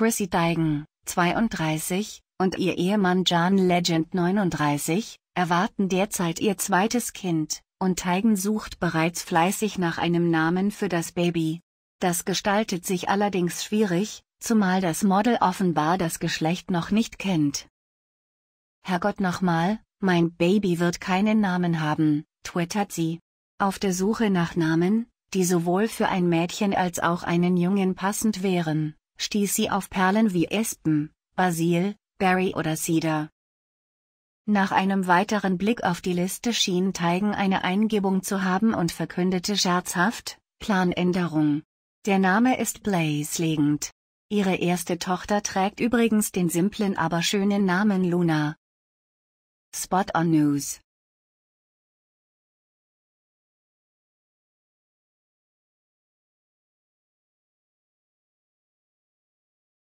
Chrissy Teigen, 32, und ihr Ehemann John Legend 39, erwarten derzeit ihr zweites Kind, und Teigen sucht bereits fleißig nach einem Namen für das Baby. Das gestaltet sich allerdings schwierig, zumal das Model offenbar das Geschlecht noch nicht kennt. Herrgott nochmal, mein Baby wird keinen Namen haben, twittert sie. Auf der Suche nach Namen, die sowohl für ein Mädchen als auch einen Jungen passend wären stieß sie auf Perlen wie Espen, Basil, Berry oder Cedar. Nach einem weiteren Blick auf die Liste schien Teigen eine Eingebung zu haben und verkündete scherzhaft, Planänderung. Der Name ist Blaze legend. Ihre erste Tochter trägt übrigens den simplen aber schönen Namen Luna. Spot on News